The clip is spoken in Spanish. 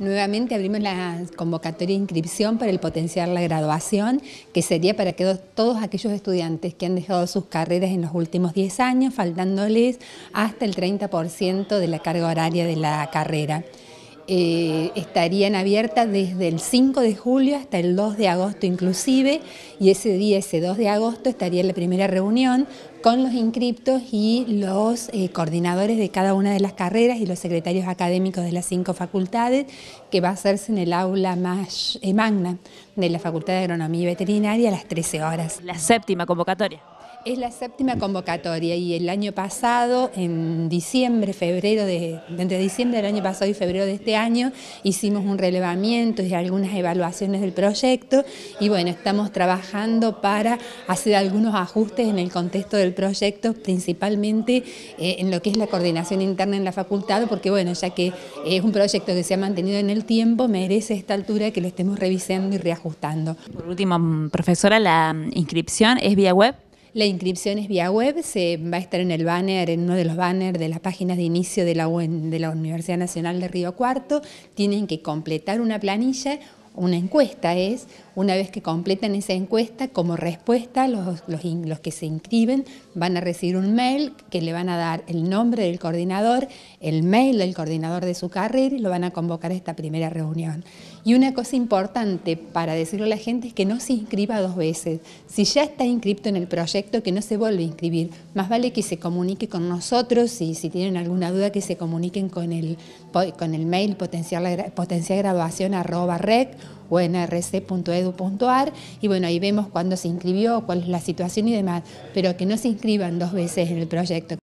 Nuevamente abrimos la convocatoria de inscripción para el potenciar la graduación, que sería para que todos aquellos estudiantes que han dejado sus carreras en los últimos 10 años, faltándoles hasta el 30% de la carga horaria de la carrera. Eh, estarían abiertas desde el 5 de julio hasta el 2 de agosto inclusive, y ese día, ese 2 de agosto, estaría la primera reunión con los inscriptos y los eh, coordinadores de cada una de las carreras y los secretarios académicos de las cinco facultades, que va a hacerse en el aula eh, magna de la Facultad de Agronomía y Veterinaria a las 13 horas. La séptima convocatoria. Es la séptima convocatoria y el año pasado, en diciembre, febrero, de, entre diciembre del año pasado y febrero de este año, hicimos un relevamiento y algunas evaluaciones del proyecto y bueno, estamos trabajando para hacer algunos ajustes en el contexto del proyecto, principalmente eh, en lo que es la coordinación interna en la facultad, porque bueno, ya que es un proyecto que se ha mantenido en el tiempo, merece esta altura que lo estemos revisando y reajustando. Por último, profesora, la inscripción es vía web. La inscripción es vía web, se va a estar en el banner, en uno de los banners de las páginas de inicio de la, de la Universidad Nacional de Río Cuarto. Tienen que completar una planilla, una encuesta es, una vez que completan esa encuesta, como respuesta los, que se inscriben van a recibir un mail que le van a dar el nombre del coordinador, el mail del coordinador de su carrera y lo van a convocar a esta primera reunión. Y una cosa importante para decirlo a la gente es que no se inscriba dos veces. Si ya está inscripto en el proyecto, que no se vuelva a inscribir. Más vale que se comunique con nosotros y si tienen alguna duda que se comuniquen con el, mail potencial, potencialgraduación o y bueno, ahí vemos cuándo se inscribió, cuál es la situación y demás, pero que no se inscriban dos veces en el proyecto,